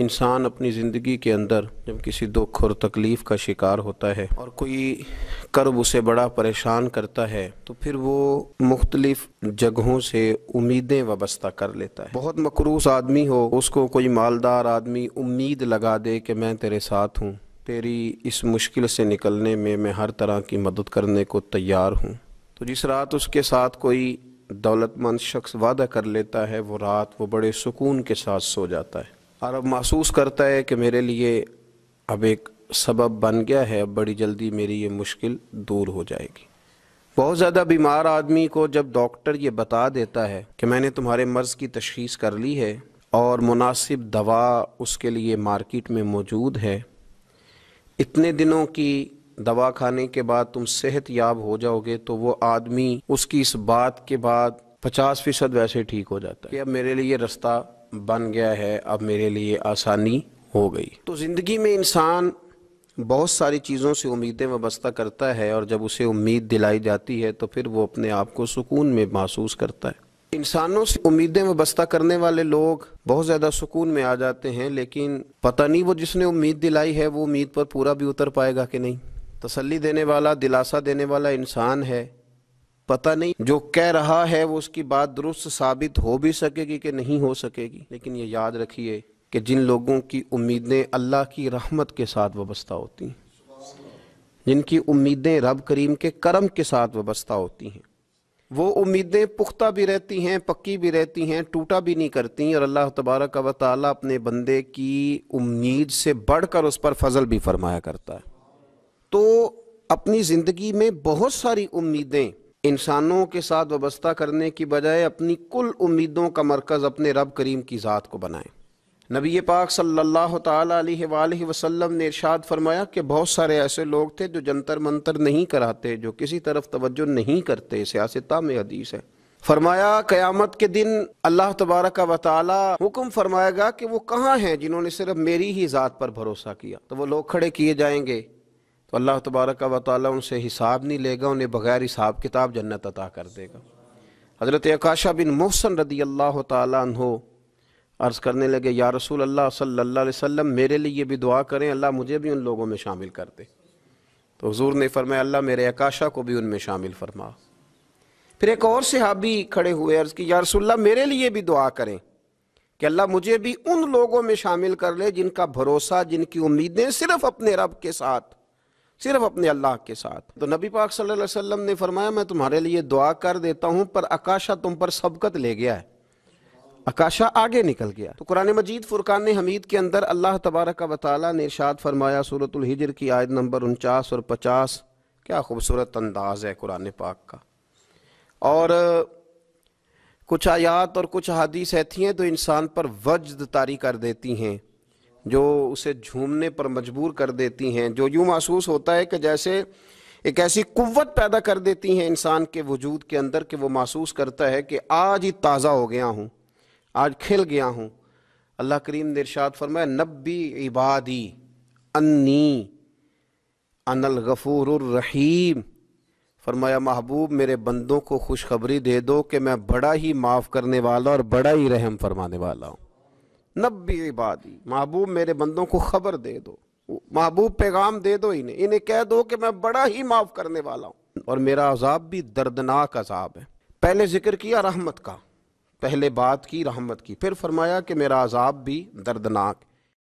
इंसान अपनी ज़िंदगी के अंदर जब किसी दुख और तकलीफ़ का शिकार होता है और कोई कर्ब उसे बड़ा परेशान करता है तो फिर वो मुख्तलिफ जगहों से उम्मीदें वाबस्ता कर लेता है बहुत मकरूस आदमी हो उसको कोई मालदार आदमी उम्मीद लगा दे कि मैं तेरे साथ हूँ तेरी इस मुश्किल से निकलने में मैं हर तरह की मदद करने को तैयार हूँ तो जिस रात उसके साथ कोई दौलतमंद शख्स वादा कर लेता है वो रात वो बड़े सुकून के साथ सो जाता है और अब महसूस करता है कि मेरे लिए अब एक सबब बन गया है अब बड़ी जल्दी मेरी ये मुश्किल दूर हो जाएगी बहुत ज़्यादा बीमार आदमी को जब डॉक्टर ये बता देता है कि मैंने तुम्हारे मर्ज़ की तशखीस कर ली है और मुनासिब दवा उसके लिए मार्केट में मौजूद है इतने दिनों की दवा खाने के बाद तुम सेहत याब हो जाओगे तो वो आदमी उसकी इस बात के बाद पचास फ़ीसद वैसे ठीक हो जाता है कि अब मेरे लिए रास्ता बन गया है अब मेरे लिए आसानी हो गई तो ज़िंदगी में इंसान बहुत सारी चीज़ों से उम्मीदें वाबस्ता करता है और जब उसे उम्मीद दिलाई जाती है तो फिर वो अपने आप को सुकून में महसूस करता है इंसानों से उम्मीदें वाबस्ता करने वाले लोग बहुत ज़्यादा सुकून में आ जाते हैं लेकिन पता नहीं वो जिसने उम्मीद दिलाई है वो उम्मीद पर पूरा भी उतर पाएगा कि नहीं तसल्ली देने वाला दिलासा देने वाला इंसान है पता नहीं जो कह रहा है वो उसकी बात दुरुस्त साबित हो भी सकेगी कि नहीं हो सकेगी लेकिन ये याद रखिए कि जिन लोगों की उम्मीदें अल्लाह की रहमत के साथ वाबस्ता होती हैं जिनकी उम्मीदें रब करीम के करम के साथ वाबस्ता होती हैं वो उम्मीदें पुख्ता भी रहती हैं पक्की भी रहती हैं टूटा भी नहीं करती और अल्लाह तबारक व ताली अपने बंदे की उम्मीद से बढ़कर उस पर फजल भी फरमाया करता है तो अपनी ज़िंदगी में बहुत सारी उम्मीदें इंसानों के साथ वाबस्ता करने की बजाय अपनी कुल उम्मीदों का मरकज़ अपने रब करीम की ज़ात को बनाएं नबी पाक सल्लल्लाहु अलैहि वसल्लम ने इरशाद फरमाया कि बहुत सारे ऐसे लोग थे जो जंतर मंतर नहीं कराते जो किसी तरफ तवज्जो नहीं करते सियासत में हदीस है फरमाया क़यामत के दिन अल्लाह तबारक का वाली हुक्म फरमाएगा कि वो कहाँ हैं जिन्होंने सिर्फ मेरी ही ज़ात पर भरोसा किया तो वो लोग खड़े किए जाएंगे तो अल्लाह तबारक व ताली उनसे हिसाब नहीं लेगा उन्हें बग़ैर हिसाब किताब जन्नत अता कर देगा हज़रत आकाशा बिन मोहसन रदी अल्लाह तहो अर्ज़ करने लगे या रसूल अल्लाह सल्ला वसम मेरे लिए भी दुआ करें अल्लाह मुझे भी उन लोगों में शामिल कर दे तो हजूर ने फरमाया अल्लाह मेरे आकाशा को भी उनमें शामिल फरमा फिर एक और सिहाबी खड़े हुए अर्ज़ की या रसुल्ला मेरे लिए भी दुआ करें कि अल्लाह मुझे भी उन लोगों में शामिल कर ले जिनका भरोसा जिनकी उम्मीदें सिर्फ अपने रब के साथ सिर्फ अपने अल्लाह के साथ तो नबी पाक सल्लल्लाहु अलैहि वसल्लम ने फरमाया मैं तुम्हारे लिए दुआ कर देता हूँ पर अकाशा तुम पर सबकत ले गया है अकाशा आगे निकल गया तो कुरान मजीद फुरकान हमीद के अंदर अल्लाह तबारक वाली ने इर्शाद फरमाया सूरतुल हिजर की आयत नंबर उनचास और पचास क्या खूबसूरत अंदाज़ है कुरान पाक का और कुछ आयात और कुछ हदीस ऐसी हैं तो इंसान पर वजद तारी कर देती हैं जो उसे झूमने पर मजबूर कर देती हैं जो यूँ महसूस होता है कि जैसे एक ऐसी कुत पैदा कर देती हैं इंसान के वजूद के अंदर कि वो महसूस करता है कि आज ही ताज़ा हो गया हूँ आज खिल गया हूँ अल्लाह करीम ने इरशाद फरमाया नब्बी इबादी अन्नी अनल रहीम फरमाया महबूब मेरे बंदों को खुशखबरी दे दो कि मैं बड़ा ही माफ़ करने वाला और बड़ा ही रहम फरमाने वाला हूँ नब्बी इबादी महबूब मेरे बंदों को खबर दे दो महबूब पैगाम दे दो इन्हें इन्हें कह दो कि मैं बड़ा ही माफ़ करने वाला हूँ और मेरा अजाब भी दर्दनाक अजाब है पहले जिक्र किया रहमत का पहले बात की रहमत की फिर फरमाया कि मेरा अजाब भी दर्दनाक है